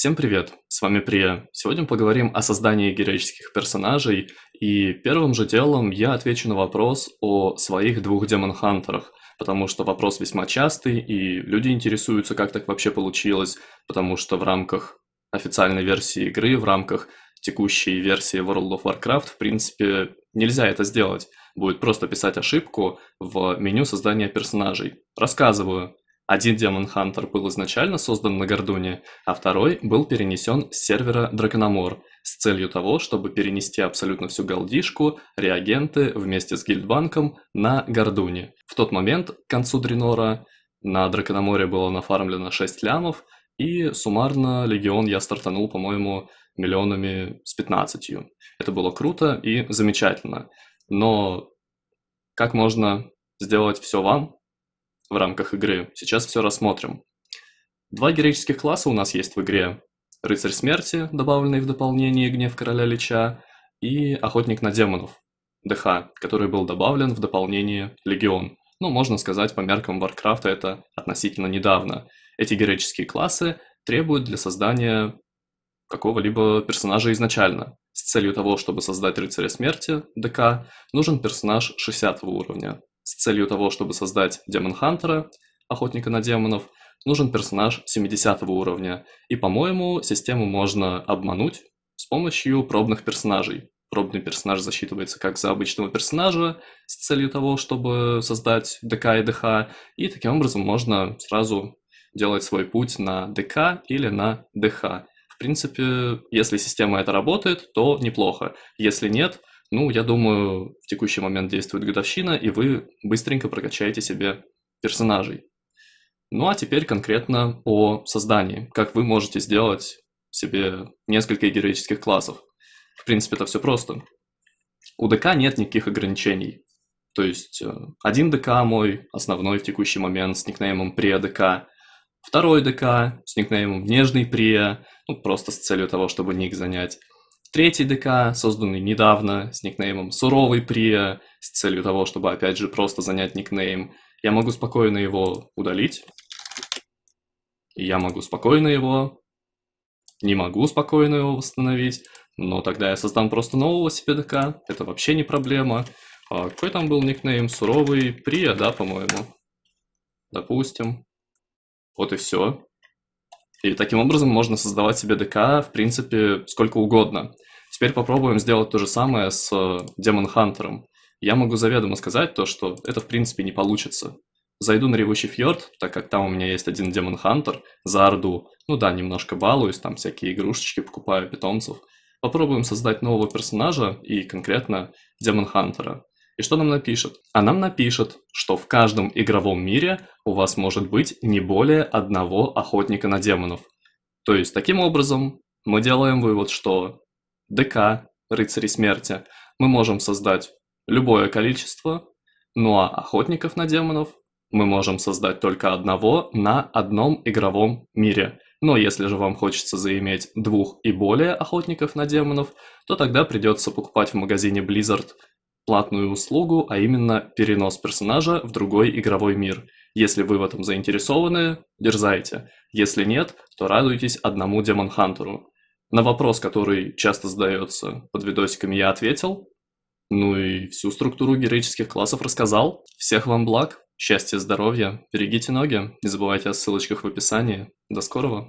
Всем привет, с вами Прия. Сегодня поговорим о создании героических персонажей, и первым же делом я отвечу на вопрос о своих двух демон-хантерах, потому что вопрос весьма частый, и люди интересуются, как так вообще получилось, потому что в рамках официальной версии игры, в рамках текущей версии World of Warcraft, в принципе, нельзя это сделать. Будет просто писать ошибку в меню создания персонажей. Рассказываю. Один Демон Хантер был изначально создан на Гордуне, а второй был перенесен с сервера Дракономор с целью того, чтобы перенести абсолютно всю голдишку, реагенты вместе с Гильдбанком на Гордуне. В тот момент, к концу Дренора, на Дракономоре было нафармлено 6 лямов, и суммарно Легион я стартанул, по-моему, миллионами с 15. Это было круто и замечательно. Но как можно сделать все вам, в рамках игры. Сейчас все рассмотрим. Два героических класса у нас есть в игре. Рыцарь Смерти, добавленный в дополнение Гнев Короля Лича, и Охотник на Демонов, ДХ, который был добавлен в дополнение Легион. Ну, можно сказать, по меркам Варкрафта это относительно недавно. Эти героические классы требуют для создания какого-либо персонажа изначально. С целью того, чтобы создать рыцаря смерти ДК, нужен персонаж 60 уровня. С целью того, чтобы создать Демон Хантера, Охотника на демонов, нужен персонаж 70 уровня, и, по-моему, систему можно обмануть с помощью пробных персонажей. Пробный персонаж засчитывается как за обычного персонажа с целью того, чтобы создать ДК и ДХ, и таким образом можно сразу делать свой путь на ДК или на ДХ. В принципе, если система это работает, то неплохо. Если нет, ну, я думаю, в текущий момент действует годовщина, и вы быстренько прокачаете себе персонажей. Ну а теперь конкретно о создании. Как вы можете сделать себе несколько героических классов. В принципе, это все просто. У ДК нет никаких ограничений. То есть э, один ДК мой, основной в текущий момент, с никнеймом Прия ДК, второй ДК с никнеймом «Нежный Прия», ну, просто с целью того, чтобы ник занять. Третий ДК, созданный недавно с никнеймом «Суровый Прия», с целью того, чтобы, опять же, просто занять никнейм, я могу спокойно его удалить. И я могу спокойно его... Не могу спокойно его восстановить, но тогда я создам просто нового себе ДК. Это вообще не проблема. А какой там был никнейм? Суровый Прия, да, по-моему? Допустим. Вот и все. И таким образом можно создавать себе ДК, в принципе, сколько угодно. Теперь попробуем сделать то же самое с Демон э, Хантером. Я могу заведомо сказать то, что это в принципе не получится. Зайду на Ревущий Фьорд, так как там у меня есть один Демон Хантер за Орду. Ну да, немножко балуюсь, там всякие игрушечки покупаю, питомцев. Попробуем создать нового персонажа и конкретно Демон Хантера. И что нам напишет? А нам напишет, что в каждом игровом мире у вас может быть не более одного охотника на демонов. То есть, таким образом, мы делаем вывод, что ДК, рыцари смерти, мы можем создать любое количество, ну а охотников на демонов мы можем создать только одного на одном игровом мире. Но если же вам хочется заиметь двух и более охотников на демонов, то тогда придется покупать в магазине Blizzard платную услугу, а именно перенос персонажа в другой игровой мир. Если вы в этом заинтересованы, дерзайте. Если нет, то радуйтесь одному демон-хантеру. На вопрос, который часто задается под видосиками, я ответил. Ну и всю структуру героических классов рассказал. Всех вам благ, счастья, здоровья, берегите ноги, не забывайте о ссылочках в описании. До скорого!